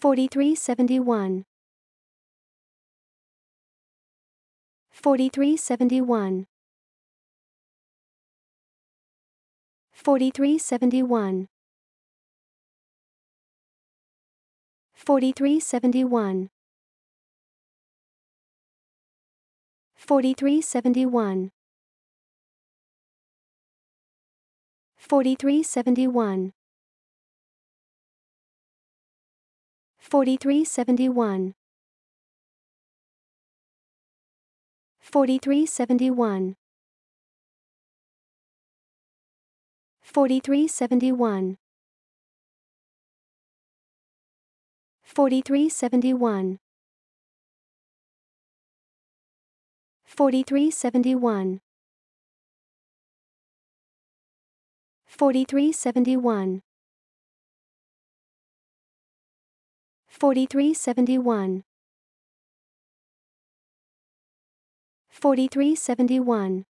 4371 4371 4371 4371 4371 4371 4371 4371 4371 4371 4371 4371 4371 4371